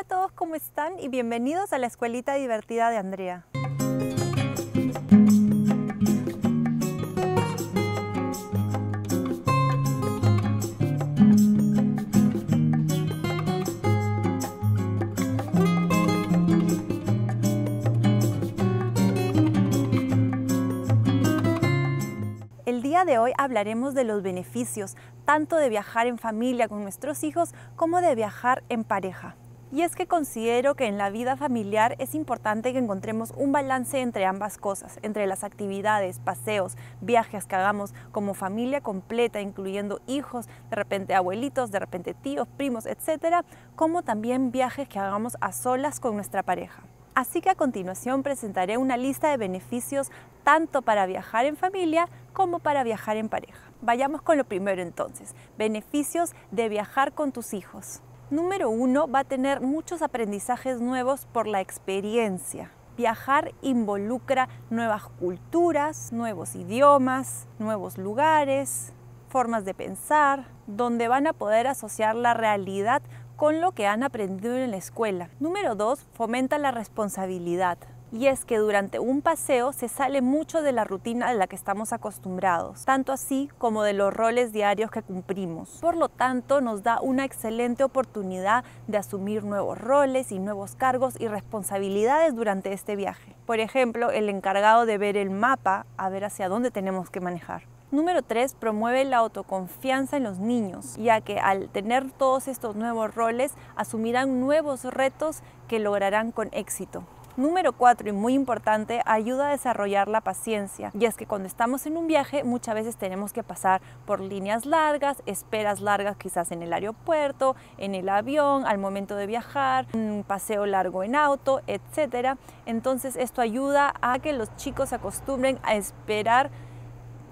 Hola a todos, ¿cómo están? Y bienvenidos a la Escuelita Divertida de Andrea. El día de hoy hablaremos de los beneficios tanto de viajar en familia con nuestros hijos como de viajar en pareja. Y es que considero que en la vida familiar es importante que encontremos un balance entre ambas cosas, entre las actividades, paseos, viajes que hagamos como familia completa, incluyendo hijos, de repente abuelitos, de repente tíos, primos, etcétera, como también viajes que hagamos a solas con nuestra pareja. Así que a continuación presentaré una lista de beneficios tanto para viajar en familia como para viajar en pareja. Vayamos con lo primero entonces, beneficios de viajar con tus hijos. Número uno, va a tener muchos aprendizajes nuevos por la experiencia. Viajar involucra nuevas culturas, nuevos idiomas, nuevos lugares, formas de pensar, donde van a poder asociar la realidad con lo que han aprendido en la escuela. Número dos, fomenta la responsabilidad y es que durante un paseo se sale mucho de la rutina a la que estamos acostumbrados, tanto así como de los roles diarios que cumplimos. Por lo tanto, nos da una excelente oportunidad de asumir nuevos roles y nuevos cargos y responsabilidades durante este viaje. Por ejemplo, el encargado de ver el mapa a ver hacia dónde tenemos que manejar. Número 3. Promueve la autoconfianza en los niños, ya que al tener todos estos nuevos roles asumirán nuevos retos que lograrán con éxito. Número cuatro y muy importante, ayuda a desarrollar la paciencia. Y es que cuando estamos en un viaje muchas veces tenemos que pasar por líneas largas, esperas largas quizás en el aeropuerto, en el avión, al momento de viajar, un paseo largo en auto, etc. Entonces esto ayuda a que los chicos se acostumbren a esperar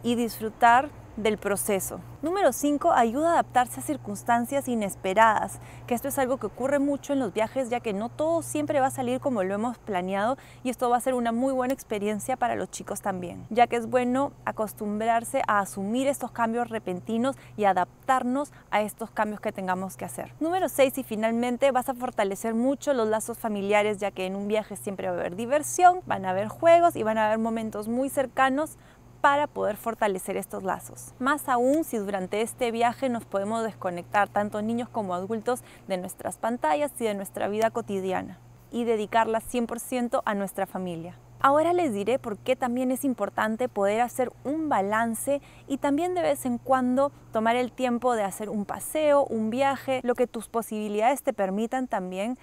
y disfrutar del proceso. Número 5. Ayuda a adaptarse a circunstancias inesperadas, que esto es algo que ocurre mucho en los viajes, ya que no todo siempre va a salir como lo hemos planeado y esto va a ser una muy buena experiencia para los chicos también, ya que es bueno acostumbrarse a asumir estos cambios repentinos y adaptarnos a estos cambios que tengamos que hacer. Número 6. Y finalmente vas a fortalecer mucho los lazos familiares, ya que en un viaje siempre va a haber diversión, van a haber juegos y van a haber momentos muy cercanos para poder fortalecer estos lazos. Más aún si durante este viaje nos podemos desconectar, tanto niños como adultos, de nuestras pantallas y de nuestra vida cotidiana y dedicarla 100% a nuestra familia. Ahora les diré por qué también es importante poder hacer un balance y también de vez en cuando tomar el tiempo de hacer un paseo, un viaje, lo que tus posibilidades te permitan también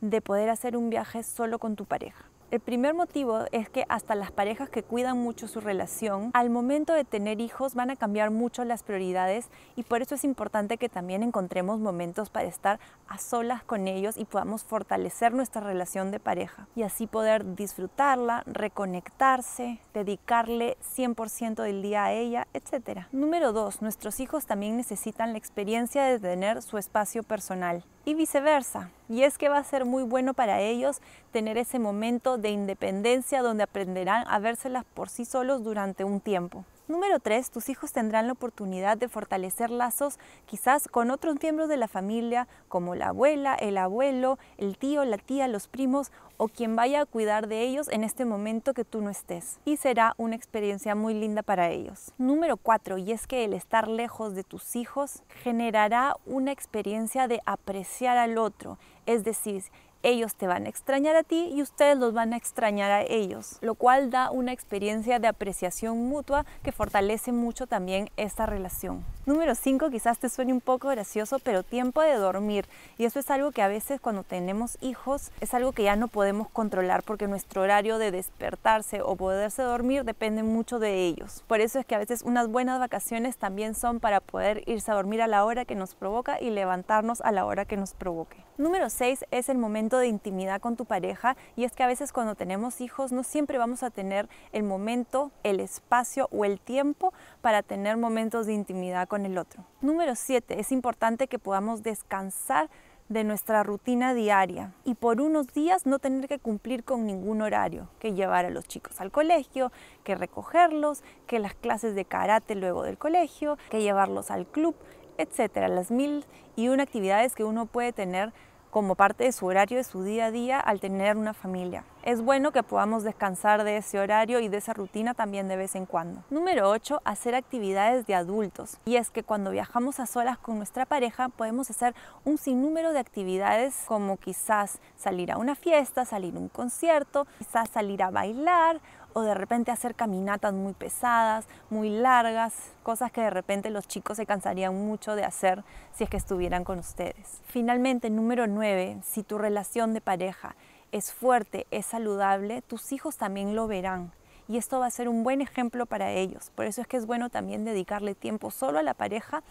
de poder hacer un viaje solo con tu pareja. El primer motivo es que hasta las parejas que cuidan mucho su relación, al momento de tener hijos van a cambiar mucho las prioridades y por eso es importante que también encontremos momentos para estar a solas con ellos y podamos fortalecer nuestra relación de pareja y así poder disfrutarla, reconectarse, dedicarle 100% del día a ella, etc. Número dos: Nuestros hijos también necesitan la experiencia de tener su espacio personal y viceversa. Y es que va a ser muy bueno para ellos tener ese momento de independencia donde aprenderán a vérselas por sí solos durante un tiempo. Número 3. Tus hijos tendrán la oportunidad de fortalecer lazos quizás con otros miembros de la familia, como la abuela, el abuelo, el tío, la tía, los primos o quien vaya a cuidar de ellos en este momento que tú no estés. Y será una experiencia muy linda para ellos. Número 4. Y es que el estar lejos de tus hijos generará una experiencia de apreciar al otro. Es decir, ellos te van a extrañar a ti y ustedes los van a extrañar a ellos, lo cual da una experiencia de apreciación mutua que fortalece mucho también esta relación. Número 5, quizás te suene un poco gracioso, pero tiempo de dormir. Y eso es algo que a veces cuando tenemos hijos es algo que ya no podemos controlar porque nuestro horario de despertarse o poderse dormir depende mucho de ellos. Por eso es que a veces unas buenas vacaciones también son para poder irse a dormir a la hora que nos provoca y levantarnos a la hora que nos provoque. Número 6 es el momento de intimidad con tu pareja y es que a veces cuando tenemos hijos no siempre vamos a tener el momento, el espacio o el tiempo para tener momentos de intimidad con el otro. Número 7. Es importante que podamos descansar de nuestra rutina diaria y por unos días no tener que cumplir con ningún horario, que llevar a los chicos al colegio, que recogerlos, que las clases de karate luego del colegio, que llevarlos al club, etcétera, las mil y una actividades que uno puede tener como parte de su horario de su día a día al tener una familia. Es bueno que podamos descansar de ese horario y de esa rutina también de vez en cuando. Número 8. Hacer actividades de adultos. Y es que cuando viajamos a solas con nuestra pareja podemos hacer un sinnúmero de actividades como quizás salir a una fiesta, salir a un concierto, quizás salir a bailar o de repente hacer caminatas muy pesadas, muy largas, cosas que de repente los chicos se cansarían mucho de hacer si es que estuvieran con ustedes. Finalmente, número 9, si tu relación de pareja es fuerte, es saludable, tus hijos también lo verán. Y esto va a ser un buen ejemplo para ellos. Por eso es que es bueno también dedicarle tiempo solo a la pareja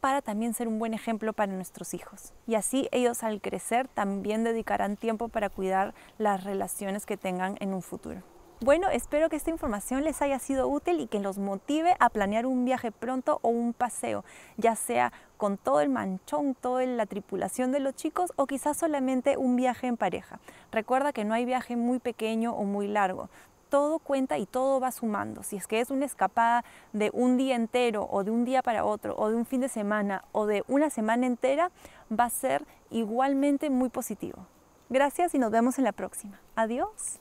para también ser un buen ejemplo para nuestros hijos. Y así ellos al crecer también dedicarán tiempo para cuidar las relaciones que tengan en un futuro. Bueno, espero que esta información les haya sido útil y que los motive a planear un viaje pronto o un paseo, ya sea con todo el manchón, toda la tripulación de los chicos o quizás solamente un viaje en pareja. Recuerda que no hay viaje muy pequeño o muy largo. Todo cuenta y todo va sumando. Si es que es una escapada de un día entero o de un día para otro o de un fin de semana o de una semana entera, va a ser igualmente muy positivo. Gracias y nos vemos en la próxima. Adiós.